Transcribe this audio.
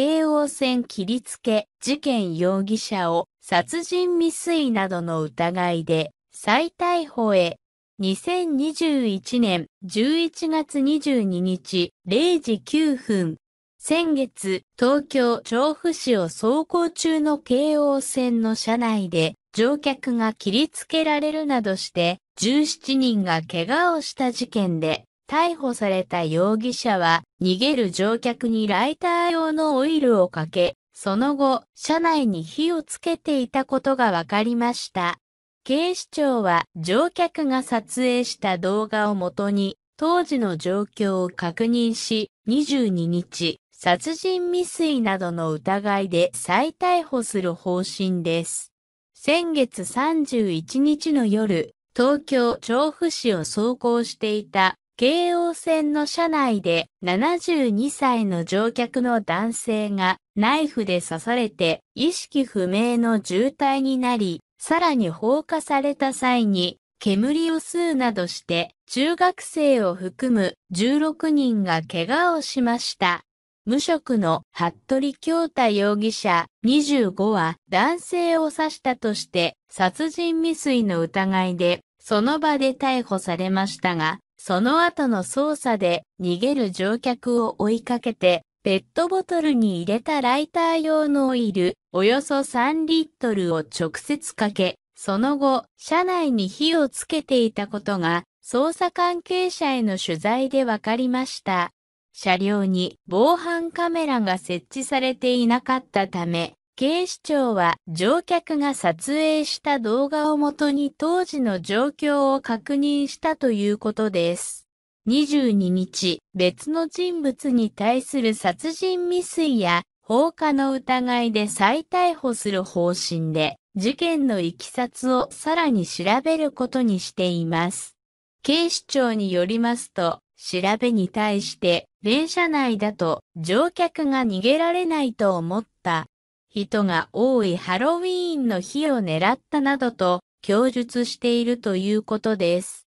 京王線切りつけ事件容疑者を殺人未遂などの疑いで再逮捕へ。2021年11月22日0時9分。先月、東京調布市を走行中の京王線の車内で乗客が切りつけられるなどして17人が怪我をした事件で、逮捕された容疑者は、逃げる乗客にライター用のオイルをかけ、その後、車内に火をつけていたことがわかりました。警視庁は乗客が撮影した動画をもとに、当時の状況を確認し、22日、殺人未遂などの疑いで再逮捕する方針です。先月31日の夜、東京調布市を走行していた京王線の車内で72歳の乗客の男性がナイフで刺されて意識不明の重体になり、さらに放火された際に煙を吸うなどして中学生を含む16人が怪我をしました。無職の服部京太容疑者25は男性を刺したとして殺人未遂の疑いでその場で逮捕されましたが、その後の捜査で逃げる乗客を追いかけて、ペットボトルに入れたライター用のオイル、およそ3リットルを直接かけ、その後、車内に火をつけていたことが、捜査関係者への取材で分かりました。車両に防犯カメラが設置されていなかったため、警視庁は乗客が撮影した動画をもとに当時の状況を確認したということです。22日、別の人物に対する殺人未遂や放火の疑いで再逮捕する方針で、事件の行きさつをさらに調べることにしています。警視庁によりますと、調べに対して、電車内だと乗客が逃げられないと思った。人が多いハロウィーンの日を狙ったなどと供述しているということです。